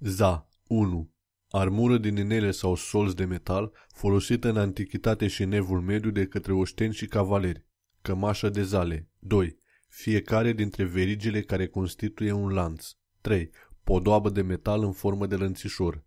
Za 1. Armură din inele sau solz de metal, folosită în antichitate și în evul mediu de către oșteni și cavaleri. Cămașă de zale. 2. Fiecare dintre verigile care constituie un lanț. 3. Podoabă de metal în formă de lănțișor.